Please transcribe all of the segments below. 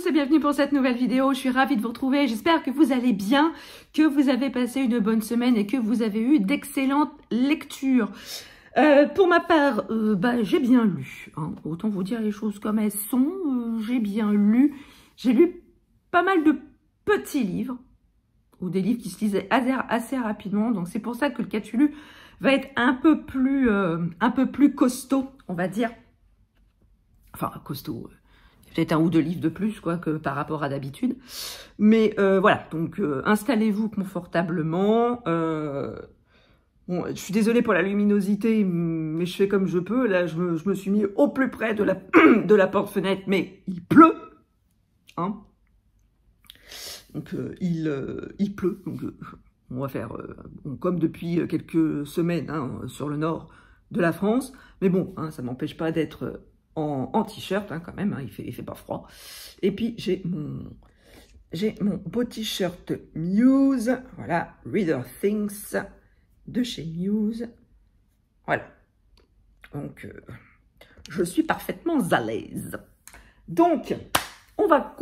tous et bienvenue pour cette nouvelle vidéo. Je suis ravie de vous retrouver. J'espère que vous allez bien, que vous avez passé une bonne semaine et que vous avez eu d'excellentes lectures. Euh, pour ma part, euh, bah, j'ai bien lu. Hein, autant vous dire les choses comme elles sont. Euh, j'ai bien lu. J'ai lu pas mal de petits livres ou des livres qui se lisaient assez, assez rapidement. Donc c'est pour ça que le Catulu va être un peu plus, un peu plus costaud, on va dire. Enfin, costaud peut-être un ou deux livres de plus quoi que par rapport à d'habitude. Mais euh, voilà, donc euh, installez-vous confortablement. Euh, bon, je suis désolée pour la luminosité, mais je fais comme je peux. Là, je me, suis mis au plus près de la, de la porte-fenêtre, mais il pleut. Hein. donc il, il pleut. Donc, on va faire, comme depuis quelques semaines hein, sur le nord de la France. Mais bon, ça hein, ça m'empêche pas d'être en, t-shirt hein, quand même, hein, il, fait, fait pas froid. Et puis j'ai mon, j'ai mon beau t-shirt Muse, voilà, Reader Things de chez Muse. Voilà. Donc, euh, je suis parfaitement à l'aise. Donc, on va,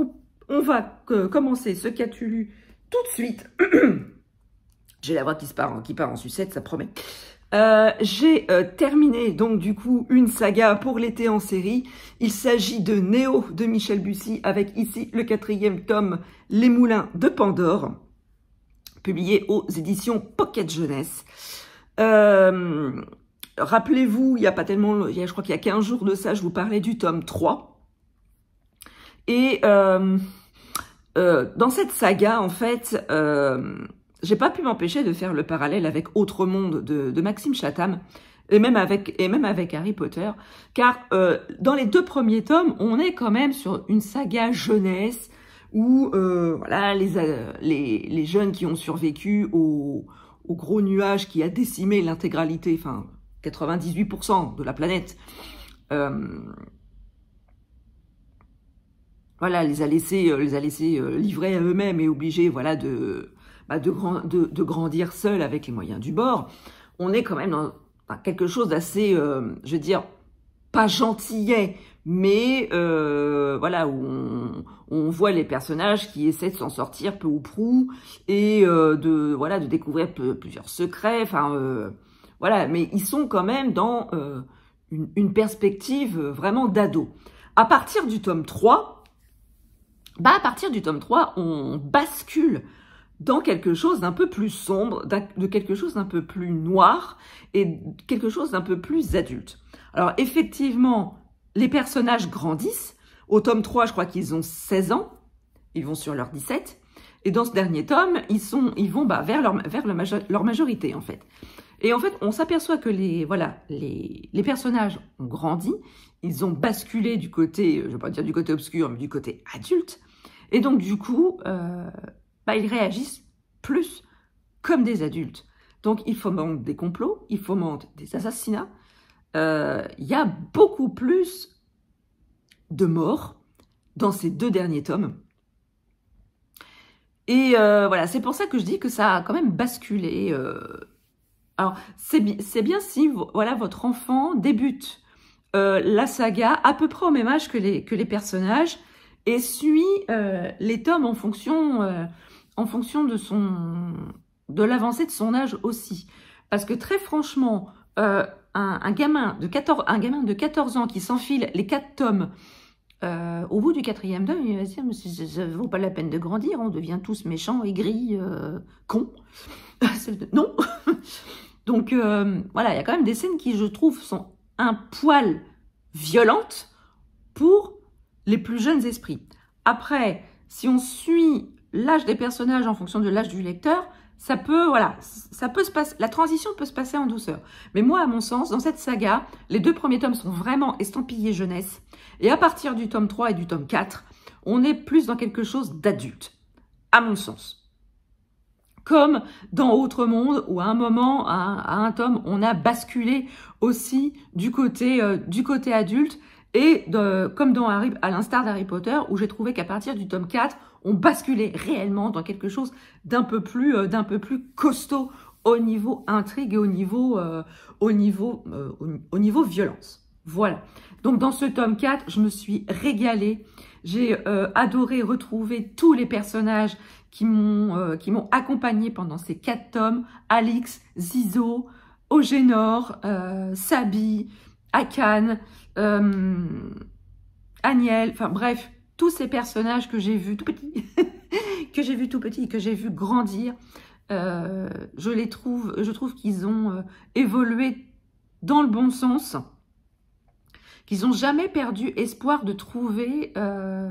on va euh, commencer ce tout de suite. j'ai la voix qui, se qui part en sucette, ça promet. Euh, j'ai euh, terminé donc du coup une saga pour l'été en série. Il s'agit de Néo de Michel Bussy avec ici le quatrième tome Les Moulins de Pandore, publié aux éditions Pocket Jeunesse. Euh, rappelez-vous, il n'y a pas tellement, je crois qu'il y a 15 jours de ça, je vous parlais du tome 3. Et dans cette saga, en fait, j'ai pas pu m'empêcher de faire le parallèle avec Autre Monde de, Maxime Chatham et même avec et même avec Harry Potter, car euh, dans les deux premiers tomes, on est quand même sur une saga jeunesse où euh, voilà euh, les, les, jeunes qui ont survécu au, gros nuage qui a décimé l'intégralité, enfin 98% de la planète. voilà, les a laissés, les a laissés livrés à eux-mêmes et obligés, voilà, de bah, de, grandir seul avec les moyens du bord, on est quand même dans quelque chose d'assez, euh, je veux dire, pas gentillet, mais euh, voilà, où on, voit les personnages qui essaient de s'en sortir peu ou prou, et euh, de, voilà, de découvrir plusieurs secrets, enfin, voilà, mais ils sont quand même dans une, perspective vraiment d'ado. À partir du tome 3, bah à partir du tome 3, on bascule dans quelque chose d'un peu plus sombre, de quelque chose d'un peu plus noir et quelque chose d'un peu plus adulte. Alors effectivement, les personnages grandissent. Au tome 3, je crois qu'ils ont 16 ans. Ils vont sur leur 17. Et dans ce dernier tome, ils, sont, ils vont bah, vers, leur, vers leur majorité, en fait. Et en fait, on s'aperçoit que les, voilà, les, les, personnages ont grandi, ils ont basculé du côté, je vais pas dire du côté obscur, mais du côté adulte. Et donc, du coup, euh, bah, ils réagissent plus comme des adultes. Donc il faut fomente des complots, il faut fomente des assassinats, euh, il y a beaucoup plus de morts dans ces deux derniers tomes. Et euh, voilà, c'est pour ça que je dis que ça a quand même basculé. Euh. Alors, c'est bien si voilà, votre enfant débute la saga à peu près au même âge que les, que les personnages et suit les tomes en fonction en fonction de son de l'avancée de son âge aussi. Parce que très franchement, euh, un, gamin de 14, un gamin de ans qui s'enfile les quatre tomes euh, au bout du quatrième tome, il va se dire mais ça ne vaut pas la peine de grandir, on devient tous méchants, aigris, euh, cons. non Donc voilà, il y a quand même des scènes qui, je trouve, sont un poil violentes pour les plus jeunes esprits. Après, si on suit l'âge des personnages en fonction de l'âge du lecteur, ça peut, voilà, ça peut se passer, la transition peut se passer en douceur. Mais moi, à mon sens, dans cette saga, les deux premiers tomes sont vraiment estampillés jeunesse. Et à partir du tome 3 et du tome 4, on est plus dans quelque chose d'adulte, à mon sens. Comme dans Autre Monde, où à un moment, à un, tome, on a basculé aussi du côté, euh, du côté adulte, et comme dans Harry, à l'instar d'Harry Potter, où j'ai trouvé qu'à partir du tome 4, on basculé réellement dans quelque chose d'un peu plus, euh, d'un peu plus costaud au niveau intrigue et au niveau, euh, au niveau, euh, au niveau violence. Voilà. Donc dans ce tome 4, je me suis régalée. J'ai adoré retrouver tous les personnages qui m'ont qui m'ont accompagné pendant ces quatre tomes. Alix, Zizo, Ogénor, Sabi, Akan, Aniel, enfin bref, tous ces personnages que j'ai vus tout petits, que j'ai vus tout petits, que j'ai vus grandir, euh, je les trouve, je trouve qu'ils ont euh, évolué dans le bon sens, qu'ils n'ont jamais perdu espoir de trouver euh,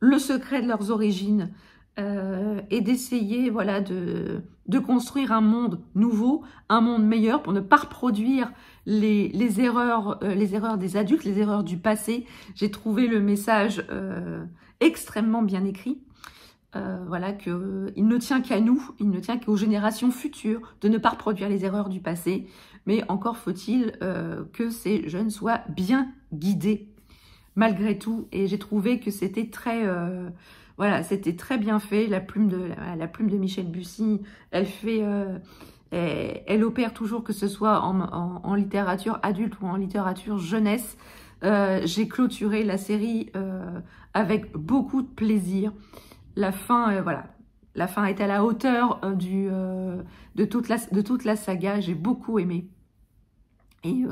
le secret de leurs origines et d'essayer voilà, de, de, construire un monde nouveau, un monde meilleur pour ne pas reproduire les, erreurs, euh, les erreurs des adultes, les erreurs du passé. J'ai trouvé le message euh, extrêmement bien écrit. Euh, voilà que il ne tient qu'à nous, il ne tient qu'aux générations futures de ne pas reproduire les erreurs du passé. Mais encore faut-il que ces jeunes soient bien guidés malgré tout. Et j'ai trouvé que c'était très voilà, c'était très bien fait. La plume de la, la plume de Michel Bussy, elle fait elle opère toujours, que ce soit en, littérature adulte ou en littérature jeunesse. Euh, j'ai clôturé la série euh, avec beaucoup de plaisir. La fin, euh, voilà, la fin est à la hauteur de, toute la, de toute la saga. J'ai beaucoup aimé. Et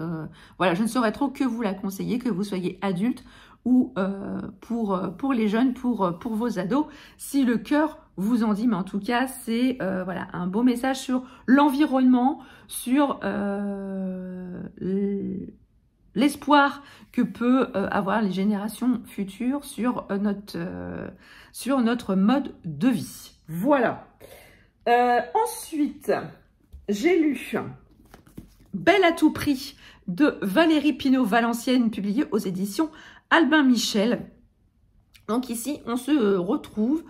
voilà, je ne saurais trop que vous la conseiller, que vous soyez adulte ou euh, pour, euh, pour les jeunes, euh, pour, vos ados, si le cœur vous en dit, mais en tout cas, c'est voilà un beau message sur l'environnement, sur l'espoir que peut avoir les générations futures sur, notre, sur notre mode de vie. Voilà. ensuite, j'ai lu Belle à tout prix de Valérie Pinault Valenciennes, publié aux éditions Albin Michel. Donc ici, on se euh, retrouve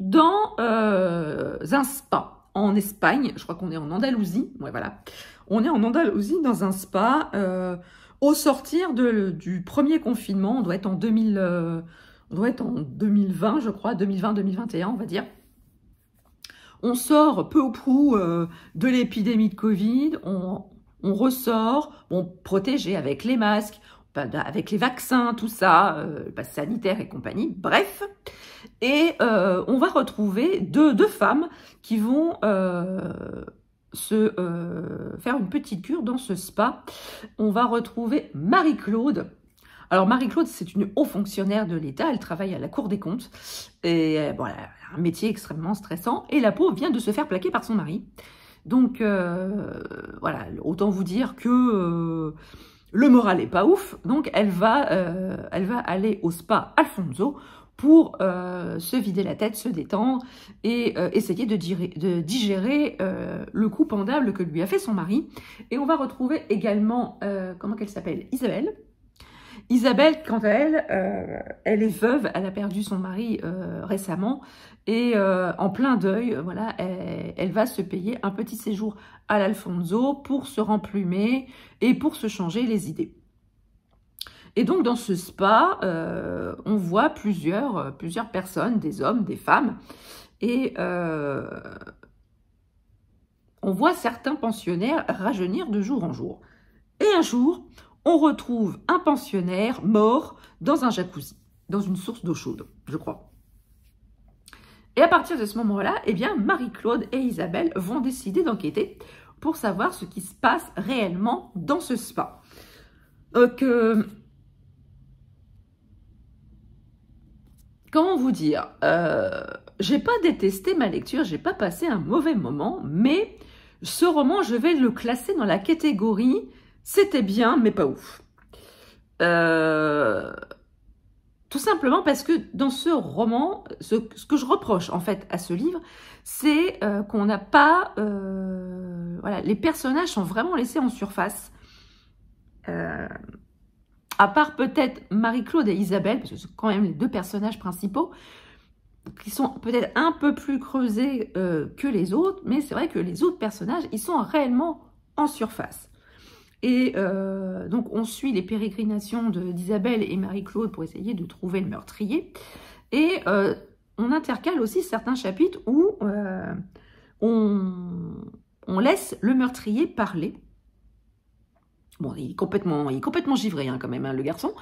dans euh, un spa en Espagne. Je crois qu'on est en Andalousie. voilà. On est en Andalousie dans un spa. Euh, au sortir du premier confinement, on doit être en 2000, on doit être en 2020, je crois, 2020-2021, on va dire. On sort peu ou prou de l'épidémie de Covid. On, ressort, protégé avec les masques, avec les vaccins, tout ça, euh, le sanitaire et compagnie, bref. Et euh, on va retrouver deux, deux femmes qui vont euh, se euh, faire une petite cure dans ce spa. On va retrouver Marie-Claude. Alors Marie-Claude, c'est une haut fonctionnaire de l'État, elle travaille à la Cour des comptes, et voilà, un métier extrêmement stressant, et la peau vient de se faire plaquer par son mari. Donc voilà, autant vous dire que le moral est pas ouf, donc elle va, euh, elle va aller au spa Alfonso pour euh, se vider la tête, se détendre et euh, essayer de, de digérer le coup pendable que lui a fait son mari. Et on va retrouver également, comment qu'elle s'appelle Isabelle, Isabelle, quant à elle, euh, elle est veuve, elle a perdu son mari euh, récemment et euh, en plein deuil, voilà, elle, va se payer un petit séjour à l'Alfonso pour se remplumer et pour se changer les idées. Et donc dans ce spa, on voit plusieurs, plusieurs personnes, des hommes, des femmes, et on voit certains pensionnaires rajeunir de jour en jour. Et un jour, on retrouve un pensionnaire mort dans un jacuzzi, dans une source d'eau chaude, je crois. Et à partir de ce moment-là, eh bien, Marie-Claude et Isabelle vont décider d'enquêter pour savoir ce qui se passe réellement dans ce spa. Donc, comment vous dire euh, J'ai pas détesté ma lecture, j'ai pas passé un mauvais moment, mais ce roman, je vais le classer dans la catégorie c'était bien, mais pas ouf. Euh, tout simplement parce que dans ce roman, ce, que je reproche en fait à ce livre, c'est euh, qu'on n'a pas... Euh, voilà, les personnages sont vraiment laissés en surface. à part peut-être Marie-Claude et Isabelle, parce que sont quand même les deux personnages principaux, qui sont peut-être un peu plus creusés que les autres, mais c'est vrai que les autres personnages, ils sont réellement en surface. Et euh, donc, on suit les pérégrinations d'Isabelle et Marie-Claude pour essayer de trouver le meurtrier. Et euh, on intercale aussi certains chapitres où euh, on, laisse le meurtrier parler. Bon, il est complètement, il est complètement givré hein, quand même, hein, le garçon.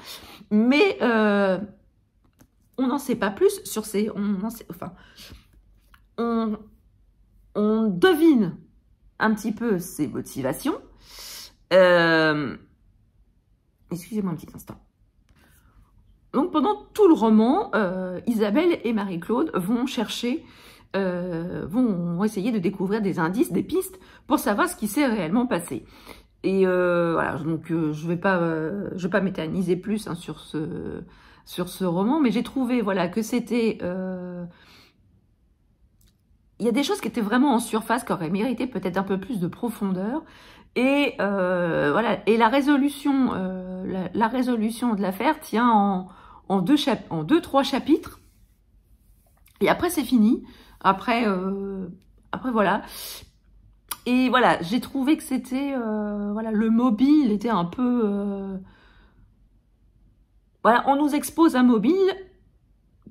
Mais on n'en sait pas plus sur ces... enfin, on, on devine un petit peu ses motivations, euh, excusez-moi un petit instant. Donc pendant tout le roman, euh, Isabelle et Marie-Claude vont chercher, euh, vont essayer de découvrir des indices, des pistes pour savoir ce qui s'est réellement passé. Et voilà, donc je vais pas, vais pas m'étaniser plus hein, sur ce sur ce roman, mais j'ai trouvé voilà que c'était il y a des choses qui étaient vraiment en surface, qui auraient mérité peut-être un peu plus de profondeur. Et euh, voilà. Et la résolution, euh, la, résolution de l'affaire tient en, deux, en deux, trois chapitres. Et après, c'est fini. Après, euh, après voilà. Et voilà, j'ai trouvé que c'était... voilà, le mobile était un peu... voilà, on nous expose un mobile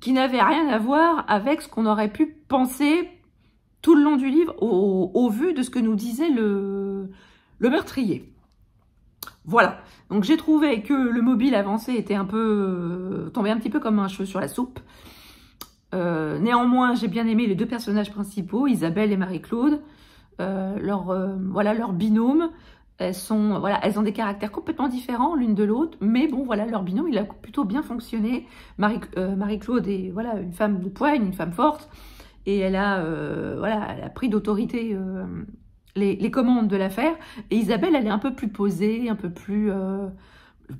qui n'avait rien à voir avec ce qu'on aurait pu penser tout le long du livre au, vu de ce que nous disait le, le meurtrier. Voilà. Donc j'ai trouvé que le mobile avancé était un peu... Euh, tombé un petit peu comme un cheveu sur la soupe. Euh, néanmoins, j'ai bien aimé les deux personnages principaux, Isabelle et Marie-Claude. Euh, leur, voilà, leur binôme, elles, sont, voilà, elles ont des caractères complètement différents l'une de l'autre, mais bon, voilà, leur binôme, il a plutôt bien fonctionné. Marie-Claude est voilà, une femme de poigne, une femme forte, et elle a, voilà, elle a pris d'autorité les, commandes de l'affaire. Et Isabelle, elle est un peu plus posée, un peu plus... Euh,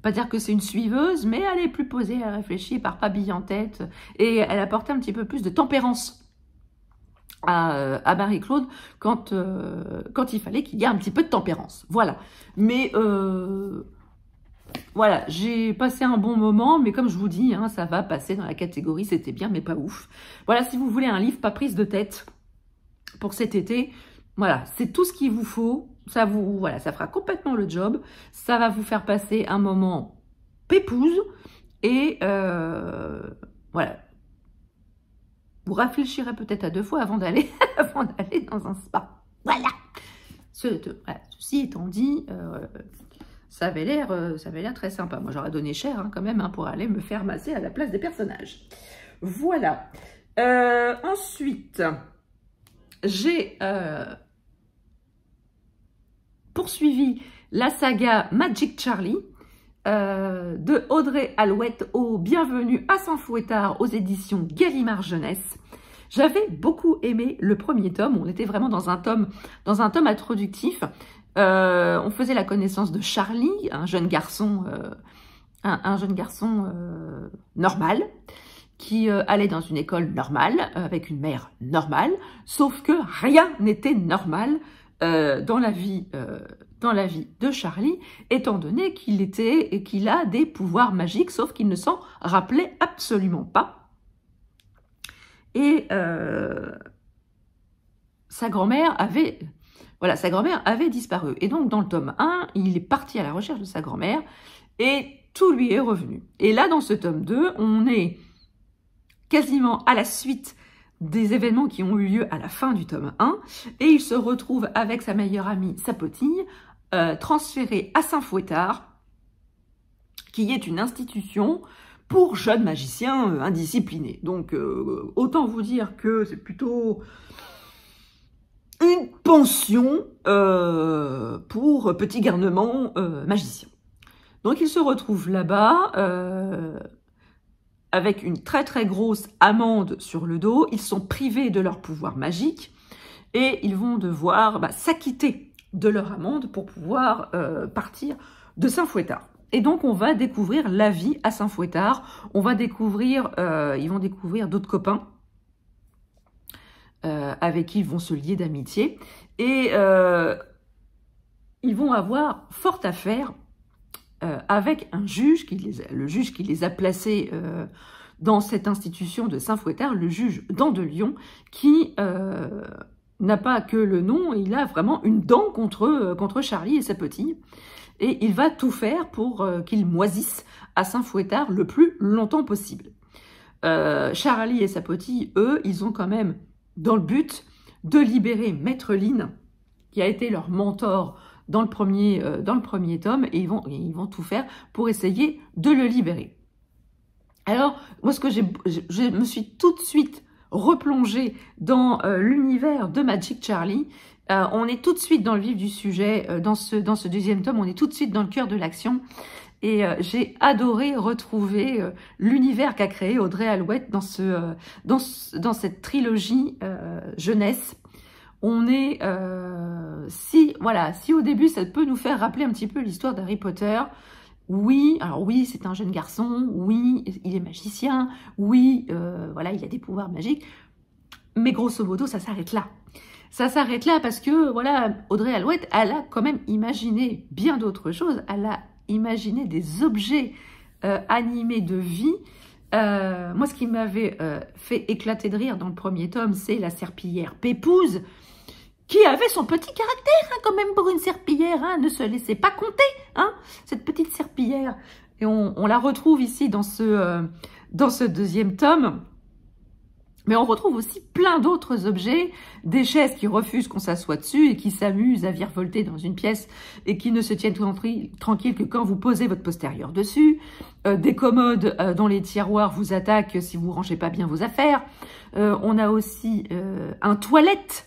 pas dire que c'est une suiveuse, mais elle est plus posée, elle réfléchit, par pas bille en tête. Et elle apportait un petit peu plus de tempérance à, euh, Marie-Claude quand, euh, quand il fallait qu'il y ait un petit peu de tempérance. Voilà. Mais euh, voilà, j'ai passé un bon moment, mais comme je vous dis, hein, ça va passer dans la catégorie c'était bien, mais pas ouf. Voilà, si vous voulez un livre pas prise de tête pour cet été, voilà, c'est tout ce qu'il vous faut. Ça vous, voilà, ça fera complètement le job. Ça va vous faire passer un moment pépouze et euh, voilà. Vous réfléchirez peut-être à deux fois avant d'aller dans un spa. Voilà. Ceci étant dit, euh, ça avait l'air euh, ça l'air très sympa. Moi, j'aurais donné cher hein, quand même hein, pour aller me faire masser à la place des personnages. Voilà. ensuite, j'ai poursuivi la saga Magic Charlie euh, de Audrey Alouette au Bienvenue à Saint Fouettard aux éditions Gallimard Jeunesse. J'avais beaucoup aimé le premier tome, on était vraiment dans un tome, dans un tome introductif. Euh, on faisait la connaissance de Charlie, un jeune garçon, euh, un, jeune garçon normal, qui allait dans une école normale, avec une mère normale, sauf que rien n'était normal euh, dans, la vie, euh, dans la vie de Charlie, étant donné qu'il était et qu'il a des pouvoirs magiques, sauf qu'il ne s'en rappelait absolument pas. Et euh, sa grand-mère avait... Voilà, sa grand-mère avait disparu. Et donc, dans le tome 1, il est parti à la recherche de sa grand-mère et tout lui est revenu. Et là, dans ce tome 2, on est quasiment à la suite des événements qui ont eu lieu à la fin du tome 1, et il se retrouve avec sa meilleure amie Sapotille, euh, transféré à Saint-Fouettard, qui est une institution pour jeunes magiciens euh, indisciplinés. Donc, euh, autant vous dire que c'est plutôt une pension euh, pour petits garnements magiciens. Donc, il se retrouve là-bas avec une très très grosse amende sur le dos, ils sont privés de leur pouvoir magique et ils vont devoir bah, s'acquitter de leur amende pour pouvoir euh, partir de Saint-Fouettard. Et donc on va découvrir la vie à Saint-Fouettard, on va découvrir, euh, ils vont découvrir d'autres copains euh, avec qui ils vont se lier d'amitié et ils vont avoir fort à faire euh, avec un juge, qui les, le juge qui les a placés euh, dans cette institution de Saint-Fouettard, le juge de Dandelion, qui euh, n'a pas que le nom, il a vraiment une dent contre, contre Charlie et sa petite. Et il va tout faire pour qu'ils moisissent à Saint-Fouettard le plus longtemps possible. Charlie et sa petite, eux, ils ont quand même dans le but de libérer Maître Lynn, qui a été leur mentor dans le premier, euh, dans le premier tome et ils vont, ils vont tout faire pour essayer de le libérer. Alors, moi, ce que j'ai, je me suis tout de suite replongée dans euh, l'univers de Magic Charlie. Euh, on est tout de suite dans le vif du sujet, dans, ce, dans ce deuxième tome, on est tout de suite dans le cœur de l'action. Et j'ai adoré retrouver l'univers qu'a créé Audrey Alouette dans, ce, dans, dans cette trilogie jeunesse on est... Euh, si, voilà, si au début, ça peut nous faire rappeler un petit peu l'histoire d'Harry Potter, oui, alors oui, c'est un jeune garçon, oui, il est magicien, oui, euh, voilà, il a des pouvoirs magiques, mais grosso modo, ça s'arrête là. Ça s'arrête là parce que, voilà, Audrey Alouette, elle a quand même imaginé bien d'autres choses, elle a imaginé des objets euh, animés de vie. moi, ce qui m'avait fait éclater de rire dans le premier tome, c'est la serpillière Pépouze, qui avait son petit caractère hein, quand même pour une serpillière, hein, ne se laissait pas compter, hein, cette petite serpillière. Et on, la retrouve ici dans ce, euh, dans ce deuxième tome. Mais on retrouve aussi plein d'autres objets, des chaises qui refusent qu'on s'assoie dessus et qui s'amusent à virevolter dans une pièce et qui ne se tiennent tout tranquilles que quand vous posez votre postérieur dessus, euh, des commodes euh, dont les tiroirs vous attaquent si vous rangez pas bien vos affaires. on a aussi un toilette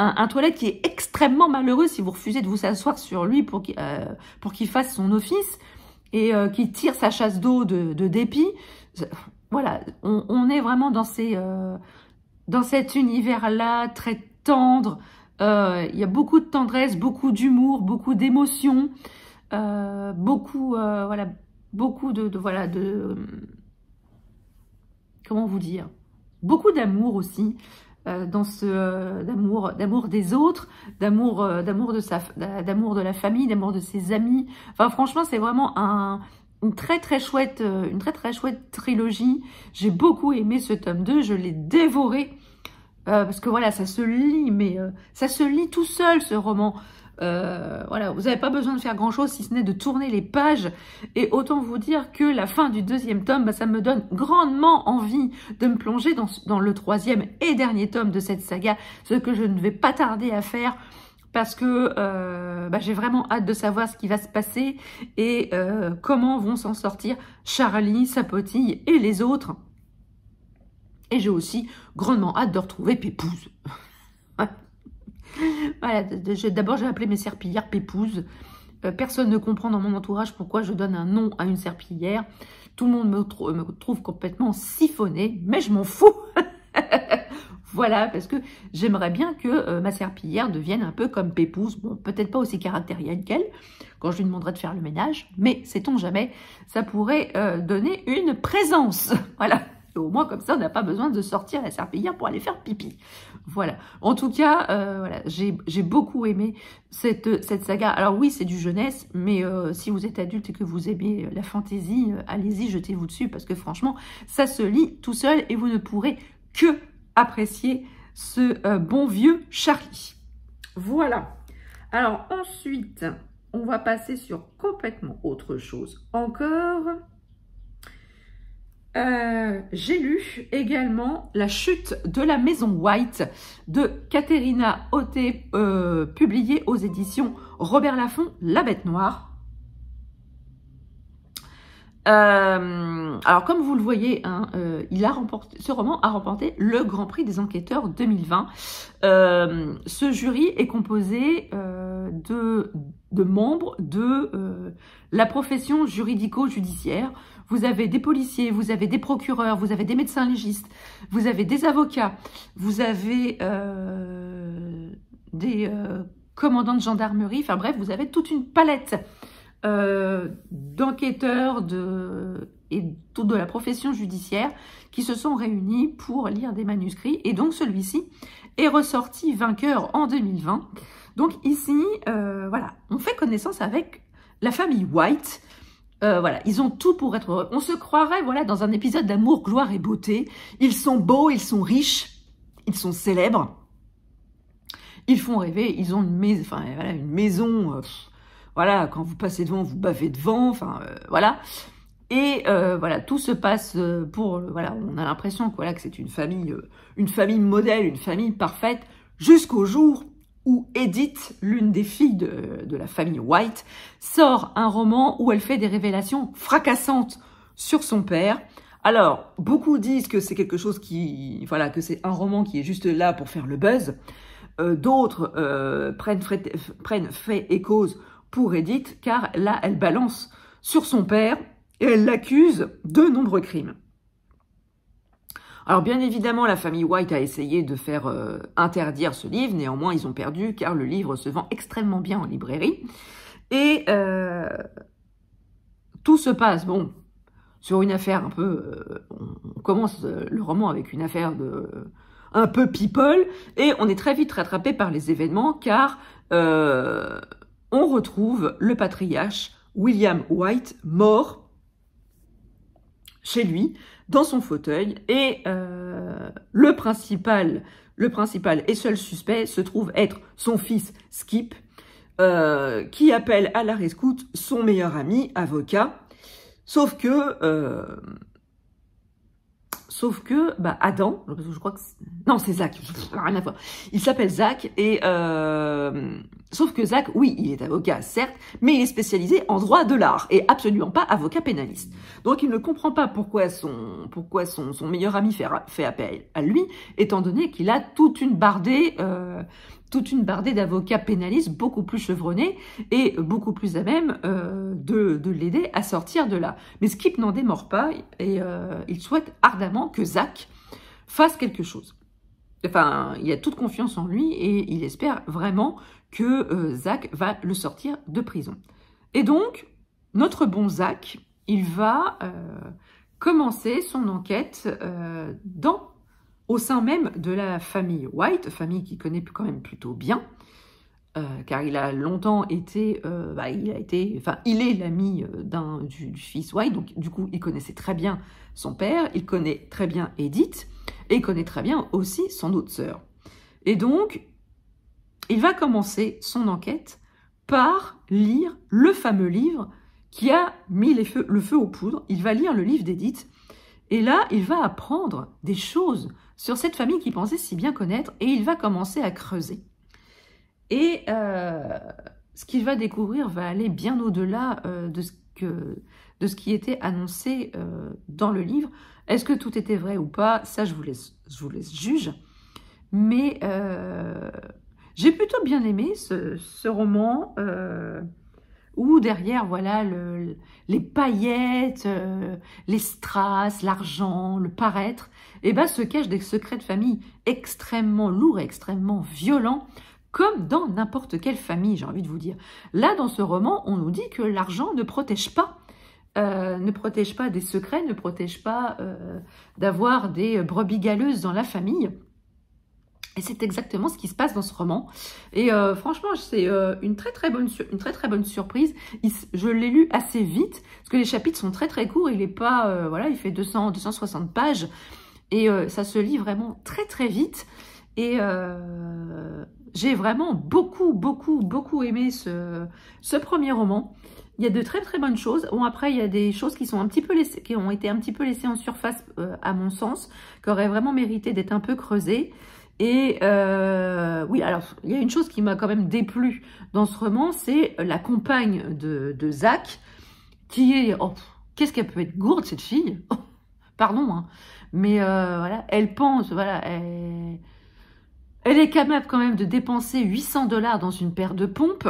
un, toilette qui est extrêmement malheureux si vous refusez de vous asseoir sur lui pour qu'il euh, fasse son office et euh, qui tire sa chasse d'eau de, dépit. Voilà, on, est vraiment dans, ces, euh, dans cet univers-là, très tendre. Euh, il y a beaucoup de tendresse, beaucoup d'humour, beaucoup d'émotion, beaucoup, voilà, beaucoup de voilà, de comment vous dire, beaucoup d'amour aussi. Euh, dans ce euh, d'amour, d'amour des autres, d'amour, euh, d'amour de sa, d'amour de la famille, d'amour de ses amis. Enfin, franchement, c'est vraiment un, une très très chouette, une très très chouette trilogie. J'ai beaucoup aimé ce tome 2, je l'ai dévoré. parce que voilà, ça se lit, mais ça se lit tout seul ce roman. Euh, voilà, vous n'avez pas besoin de faire grand-chose si ce n'est de tourner les pages. Et autant vous dire que la fin du deuxième tome, bah, ça me donne grandement envie de me plonger dans, le troisième et dernier tome de cette saga, ce que je ne vais pas tarder à faire parce que euh, bah, j'ai vraiment hâte de savoir ce qui va se passer et euh, comment vont s'en sortir Charlie, Sapotille et les autres. Et j'ai aussi grandement hâte de retrouver Pépouze. d'abord j'ai appelé mes serpillères pépouze. Euh, personne ne comprend dans mon entourage pourquoi je donne un nom à une serpillière. Tout le monde me, trouve complètement siphonné, mais je m'en fous. voilà, parce que j'aimerais bien que euh, ma serpillière devienne un peu comme pépouse Bon, peut-être pas aussi caractérielle qu'elle, quand je lui demanderai de faire le ménage, mais sait-on jamais, ça pourrait euh, donner une présence. voilà au moins comme ça on n'a pas besoin de sortir la serpillière pour aller faire pipi. Voilà. En tout cas, euh, voilà, j'ai beaucoup aimé euh, cette, saga. Alors oui, c'est du jeunesse, mais euh, si vous êtes adulte et que vous aimez la fantaisie, allez-y, jetez-vous dessus parce que franchement, ça se lit tout seul et vous ne pourrez que apprécier ce bon vieux Charlie. Voilà. Alors ensuite, on va passer sur complètement autre chose encore. Euh, j'ai lu également La chute de la maison White de Katerina Oté, euh, publiée aux éditions Robert Laffont, La bête noire. Euh, alors, comme vous le voyez, hein, ce roman a remporté le Grand Prix des enquêteurs 2020. ce jury est composé de, membres de la profession juridico-judiciaire, vous avez des policiers, vous avez des procureurs, vous avez des médecins légistes, vous avez des avocats, vous avez euh, des euh, commandants de gendarmerie. Enfin bref, vous avez toute une palette euh, d'enquêteurs de, et de la profession judiciaire qui se sont réunis pour lire des manuscrits. Et donc celui-ci est ressorti vainqueur en 2020. Donc ici, euh, voilà, on fait connaissance avec la famille White, euh, voilà, ils ont tout pour être heureux. On se croirait, voilà, dans un épisode d'amour, gloire et beauté. Ils sont beaux, ils sont riches, ils sont célèbres. Ils font rêver, ils ont une maison, enfin, voilà, une maison, euh, voilà, quand vous passez devant, vous bavez devant, enfin, euh, voilà. Et voilà, tout se passe pour, voilà, on a l'impression que, voilà, que c'est une famille, une famille modèle, une famille parfaite, jusqu'au jour où Edith, l'une des filles de, la famille White, sort un roman où elle fait des révélations fracassantes sur son père. Alors, beaucoup disent que c'est quelque chose qui, voilà, que c'est un roman qui est juste là pour faire le buzz. Euh, d'autres euh, prennent, prennent fait et cause pour Edith, car là, elle balance sur son père et elle l'accuse de nombreux crimes. Alors bien évidemment, la famille White a essayé de faire euh, interdire ce livre, néanmoins ils ont perdu car le livre se vend extrêmement bien en librairie. Et euh, tout se passe, bon, sur une affaire un peu... Euh, on commence le roman avec une affaire de un peu people, et on est très vite rattrapé par les événements car on retrouve le patriarche William White mort chez lui, dans son fauteuil, et euh, le principal, le principal et seul suspect se trouve être son fils Skip, euh, qui appelle à la rescoute son meilleur ami, avocat. Sauf que, euh, sauf que, bah Adam, je crois que non c'est Zach, Il s'appelle Zach et Sauf que Zach, oui, il est avocat, certes, mais il est spécialisé en droit de l'art et absolument pas avocat pénaliste. Donc il ne comprend pas pourquoi son, pourquoi son, meilleur ami fait, appel à lui, étant donné qu'il a toute une bardée, euh, toute une bardée d'avocats pénalistes beaucoup plus chevronnés et beaucoup plus à même euh, de, l'aider à sortir de là. Mais Skip n'en démord pas et euh, il souhaite ardemment que Zach fasse quelque chose. Enfin, il a toute confiance en lui et il espère vraiment que euh, Zach va le sortir de prison. Et donc, notre bon Zach, il va euh, commencer son enquête euh, dans, au sein même de la famille White, famille qu'il connaît quand même plutôt bien, car il a longtemps été, bah, il a été, il est l'ami du, du, fils White, donc du coup, il connaissait très bien son père, il connaît très bien Edith et connaît très bien aussi son autre sœur. Et donc, il va commencer son enquête par lire le fameux livre qui a mis le feu aux poudres. Il va lire le livre d'Edith. Et là, il va apprendre des choses sur cette famille qu'il pensait si bien connaître et il va commencer à creuser. Et euh, ce qu'il va découvrir va aller bien au-delà euh, de, ce de ce qui était annoncé euh, dans le livre. Est-ce que tout était vrai ou pas Ça, je vous laisse, je vous laisse juge. Mais euh, j'ai plutôt bien aimé ce, roman où derrière, voilà, les paillettes, les strass, l'argent, le paraître, eh ben, se cachent des secrets de famille extrêmement lourds et extrêmement violents comme dans n'importe quelle famille, j'ai envie de vous dire. Là, dans ce roman, on nous dit que l'argent ne protège pas. Euh, ne protège pas des secrets, ne protège pas euh, d'avoir des brebis galeuses dans la famille. Et c'est exactement ce qui se passe dans ce roman. Et euh, franchement, c'est une, très, très bonne une très très bonne surprise. je l'ai lu assez vite, parce que les chapitres sont très très courts. Il est pas, voilà, il fait 200, 260 pages. Et ça se lit vraiment très très vite. Et j'ai vraiment beaucoup, beaucoup, beaucoup aimé ce, ce, premier roman. Il y a de très, très bonnes choses. Bon, après, il y a des choses qui, sont un petit peu laissées, qui ont été un petit peu laissées en surface, euh, à mon sens, qui auraient vraiment mérité d'être un peu creusées. Et euh, oui, alors, il y a une chose qui m'a quand même déplu dans ce roman, c'est la compagne de, de Zach, qui est... Oh, qu'est-ce qu'elle peut être gourde, cette fille Pardon, hein. mais euh, voilà, elle pense, voilà, elle, elle est capable quand même de dépenser 800 dollars dans une paire de pompes.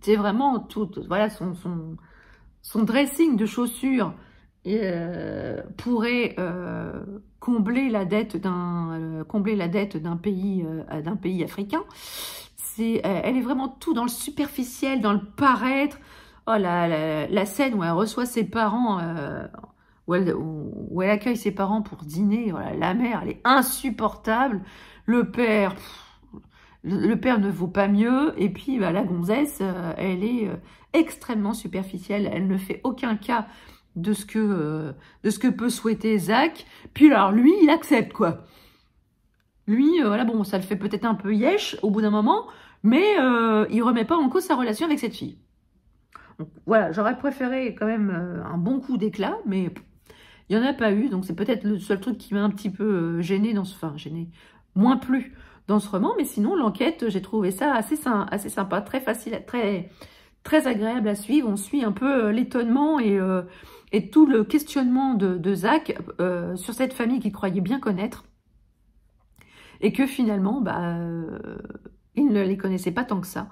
C'est vraiment tout, voilà, son, son, son dressing de chaussures euh, pourrait euh, combler la dette d'un euh, combler la dette d'un pays d'un pays africain. C'est, elle est vraiment tout dans le superficiel, dans le paraître. Oh, la, la scène où elle reçoit ses parents où elle, accueille ses parents pour dîner. Voilà, la mère, elle est insupportable. Le père, le père ne vaut pas mieux, et puis bah, la gonzesse, euh, elle est euh, extrêmement superficielle, elle ne fait aucun cas de ce que, euh, de ce que peut souhaiter Zach, puis alors lui, il accepte quoi. Lui, voilà, bon, ça le fait peut-être un peu yesh au bout d'un moment, mais il remet pas en cause sa relation avec cette fille. voilà, j'aurais préféré quand même un bon coup d'éclat, mais il n'y en a pas eu, donc c'est peut-être le seul truc qui m'a un petit peu euh, gêné dans ce... Enfin, gêné, moins plus dans ce roman, mais sinon, l'enquête, j'ai trouvé ça assez, assez sympa, très facile, très, très agréable à suivre. On suit un peu euh, l'étonnement euh, et, tout le questionnement de, Zach sur cette famille qu'il croyait bien connaître et que finalement, bah, il ne les connaissait pas tant que ça.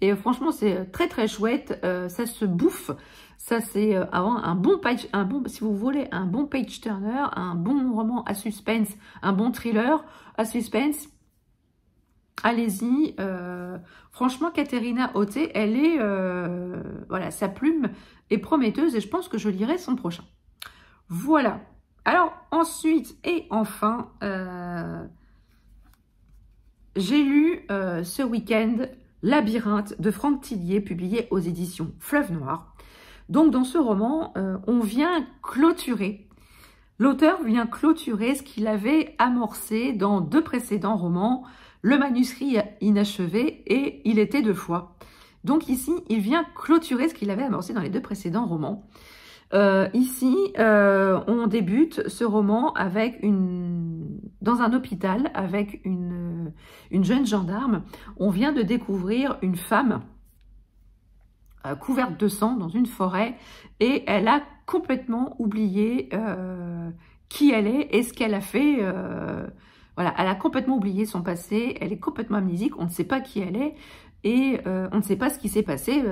Et franchement, c'est très très chouette, ça se bouffe. Ça, c'est euh, avant un bon page, un bon, si vous voulez, un bon page turner, un bon roman à suspense, un bon thriller à suspense. Allez-y. Euh, franchement, Katerina Oté, elle est, euh, voilà, sa plume est prometteuse et je pense que je lirai son prochain. Voilà. Alors ensuite et enfin, j'ai lu ce week-end Labyrinthe de Franck Tillier, publié aux éditions Fleuve Noir. Donc dans ce roman, euh, on vient clôturer, l'auteur vient clôturer ce qu'il avait amorcé dans deux précédents romans, Le manuscrit inachevé et Il était deux fois. Donc ici, il vient clôturer ce qu'il avait amorcé dans les deux précédents romans. Euh, ici, euh, on débute ce roman avec une dans un hôpital avec une, une jeune gendarme. On vient de découvrir une femme euh, couverte de sang dans une forêt et elle a complètement oublié euh, qui elle est et ce qu'elle a fait. Euh, voilà, elle a complètement oublié son passé, elle est complètement amnésique, on ne sait pas qui elle est et on ne sait pas ce qui s'est passé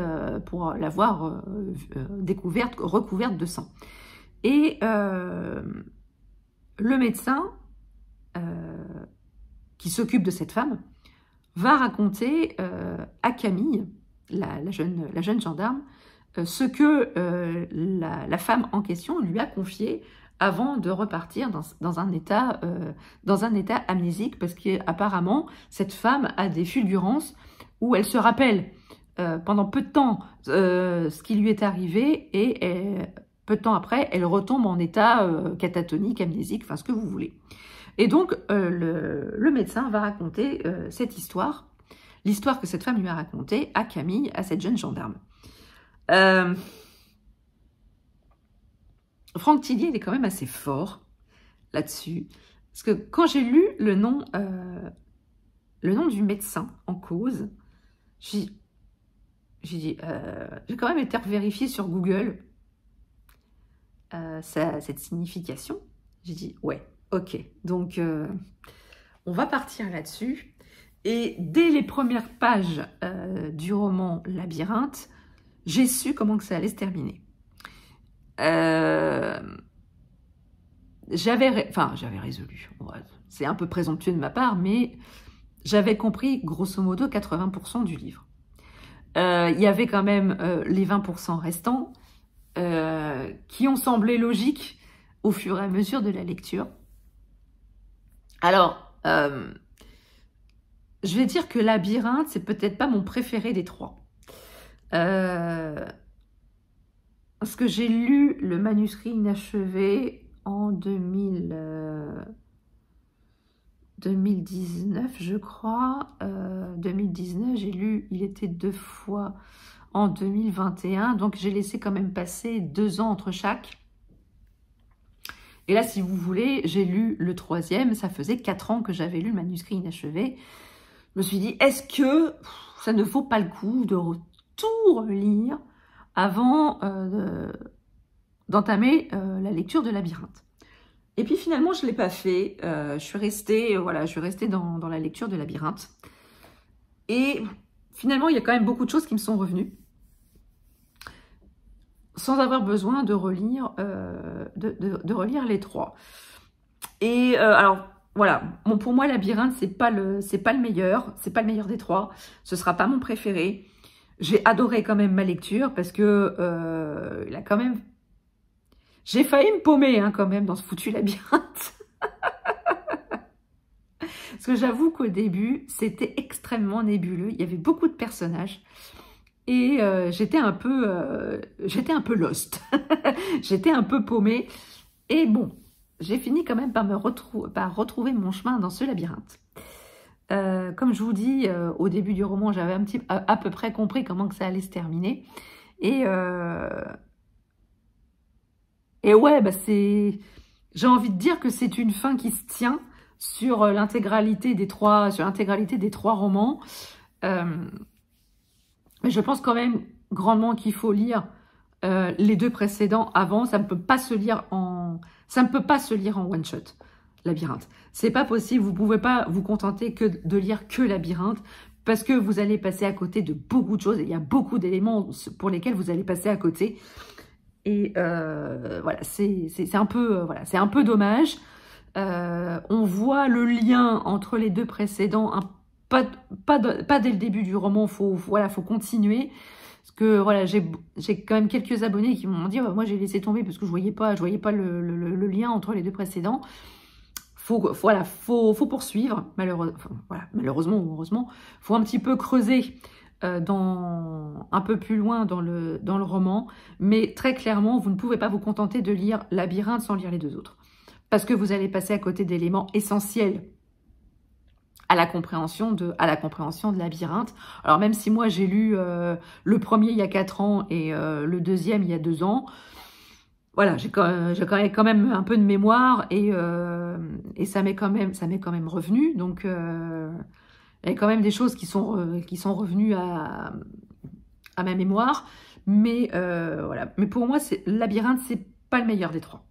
pour l'avoir découverte, recouverte de sang. Et le médecin qui s'occupe de cette femme va raconter à Camille la, jeune, gendarme, euh, ce que euh, la, femme en question lui a confié avant de repartir dans, un, état, euh, dans un état amnésique, parce qu'apparemment, cette femme a des fulgurances où elle se rappelle pendant peu de temps ce qui lui est arrivé et peu de temps après, elle retombe en état catatonique, amnésique, enfin ce que vous voulez. Et donc, le, médecin va raconter cette histoire l'histoire que cette femme lui a racontée à Camille, à cette jeune gendarme. Euh, Franck Tillier, il est quand même assez fort là-dessus. Parce que quand j'ai lu le nom, euh, le nom du médecin en cause, j'ai j'ai euh, quand même été vérifier sur Google cette signification. J'ai dit, ouais, ok. Donc, on va partir là-dessus. Et dès les premières pages euh, du roman Labyrinthe, j'ai su comment que ça allait se terminer. Euh, j'avais, enfin, j'avais résolu. C'est un peu présomptueux de ma part, mais j'avais compris grosso modo 80% du livre. Euh, il y avait quand même les 20% restants qui ont semblé logiques au fur et à mesure de la lecture. Alors, je vais dire que Labyrinthe, c'est peut-être pas mon préféré des trois. parce euh, que j'ai lu le manuscrit inachevé en 2000, 2019, euh, je crois. 2019, euh, j'ai lu, il était deux fois en 2021. Donc, j'ai laissé quand même passer deux ans entre chaque. Et là, si vous voulez, j'ai lu le troisième. Ça faisait quatre ans que j'avais lu le manuscrit inachevé je me suis dit, est-ce que ça ne vaut pas le coup de tout relire avant euh, d'entamer euh, la lecture de Labyrinthe Et puis finalement, je ne l'ai pas fait. Euh, je suis restée, voilà, je suis restée dans, la lecture de Labyrinthe. Et finalement, il y a quand même beaucoup de choses qui me sont revenues sans avoir besoin de relire, de, relire les trois. Et alors, voilà, pour moi, Labyrinthe, c'est pas le, c'est pas le meilleur, c'est pas le meilleur des trois. Ce sera pas mon préféré. J'ai adoré quand même ma lecture parce que euh, il a quand même, j'ai failli me paumer hein, quand même dans ce foutu labyrinthe. parce que j'avoue qu'au début, c'était extrêmement nébuleux. Il y avait beaucoup de personnages et euh, j'étais un peu, euh, j'étais un peu lost. j'étais un peu paumée. Et bon, j'ai fini quand même par, me retrouver, par retrouver mon chemin dans ce labyrinthe. Euh, comme je vous dis, euh, au début du roman, j'avais un petit, à, peu près compris comment que ça allait se terminer. Et, euh, et ouais, bah, c'est, j'ai envie de dire que c'est une fin qui se tient sur l'intégralité des trois, sur l'intégralité des trois romans. mais je pense quand même grandement qu'il faut lire les deux précédents avant. Ça ne peut pas se lire en ça ne peut pas se lire en one shot, labyrinthe. C'est pas possible, vous ne pouvez pas vous contenter que de lire que labyrinthe parce que vous allez passer à côté de beaucoup de choses. Il y a beaucoup d'éléments pour lesquels vous allez passer à côté. Et euh, voilà, c'est un peu euh, voilà, c'est un peu dommage. Euh, on voit le lien entre les deux précédents, pas, pas, dès le début du roman, faut, voilà, faut continuer. Parce que voilà, j'ai quand même quelques abonnés qui m'ont dit, bah, moi j'ai laissé tomber parce que je voyais pas, je voyais pas le, lien entre les deux précédents. Faut, voilà, faut, poursuivre, malheureusement, malheureusement ou heureusement, faut un petit peu creuser euh, dans, un peu plus loin dans le, dans le roman, mais très clairement, vous ne pouvez pas vous contenter de lire Labyrinthe sans lire les deux autres, parce que vous allez passer à côté d'éléments essentiels la compréhension de, à la compréhension de labyrinthe. Alors même si moi j'ai lu euh, le premier il y a quatre ans et euh, le deuxième il y a deux ans, voilà, j'ai quand, même un peu de mémoire et, euh, ça m'est quand même ça quand même revenu. Donc il y a quand même des choses qui sont qui sont revenues à, à ma mémoire, mais voilà. Mais pour moi, c'est labyrinthe, c'est pas le meilleur des trois.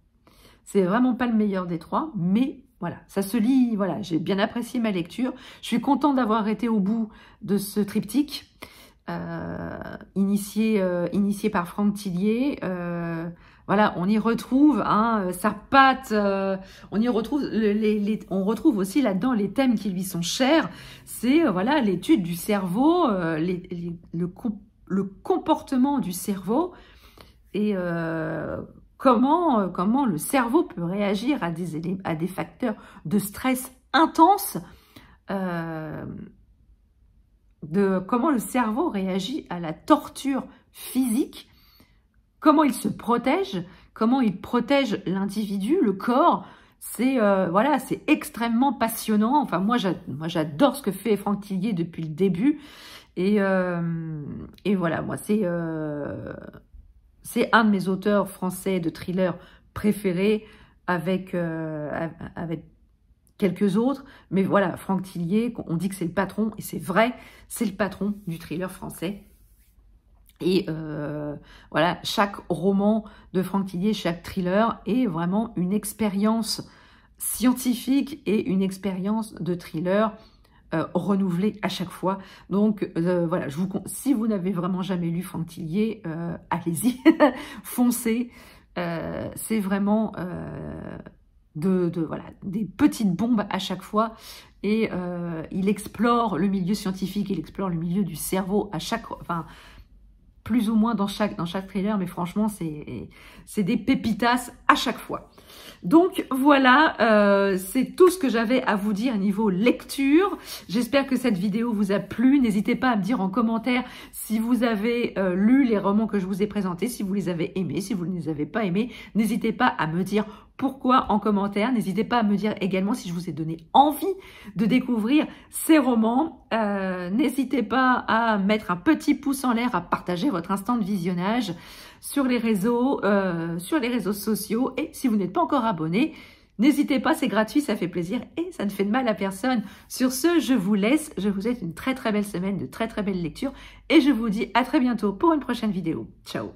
C'est vraiment pas le meilleur des trois, mais voilà, ça se lit, voilà, j'ai bien apprécié ma lecture. Je suis content d'avoir été au bout de ce triptyque, euh, initié, euh, initié par Franck Tillier. Euh, voilà, on y retrouve hein, sa patte, on y retrouve, les, on retrouve aussi là-dedans les thèmes qui lui sont chers. C'est voilà l'étude du cerveau, le, le comportement du cerveau et Comment, euh, comment le cerveau peut réagir à des, à des facteurs de stress intense euh, de comment le cerveau réagit à la torture physique, comment il se protège, comment il protège l'individu, le corps. C'est euh, voilà, c'est extrêmement passionnant. Enfin, moi, j'adore ce que fait Franck Tillier depuis le début. Et, et voilà, moi, c'est c'est un de mes auteurs français de thriller préférés avec, euh, avec quelques autres. Mais voilà, Franck Tillier, on dit que c'est le patron, et c'est vrai, c'est le patron du thriller français. Et euh, voilà, chaque roman de Franck Tillier, chaque thriller est vraiment une expérience scientifique et une expérience de thriller euh, renouvelé à chaque fois. Donc euh, voilà, je vous si vous n'avez vraiment jamais lu Fantillier, euh, allez-y, foncez. c'est vraiment de, voilà des petites bombes à chaque fois. Et il explore le milieu scientifique, il explore le milieu du cerveau à chaque, enfin plus ou moins dans chaque dans chaque thriller, mais franchement c'est des pépitas à chaque fois. Donc voilà, euh, c'est tout ce que j'avais à vous dire niveau lecture. J'espère que cette vidéo vous a plu. N'hésitez pas à me dire en commentaire si vous avez euh, lu les romans que je vous ai présentés, si vous les avez aimés, si vous ne les avez pas aimés. N'hésitez pas à me dire pourquoi en commentaire. N'hésitez pas à me dire également si je vous ai donné envie de découvrir ces romans. Euh, n'hésitez pas à mettre un petit pouce en l'air, à partager votre instant de visionnage sur les réseaux, euh, sur les réseaux sociaux. Et si vous n'êtes pas encore abonné, n'hésitez pas, c'est gratuit, ça fait plaisir et ça ne fait de mal à personne. Sur ce, je vous laisse. Je vous souhaite une très très belle semaine, de très très belles lectures et je vous dis à très bientôt pour une prochaine vidéo. Ciao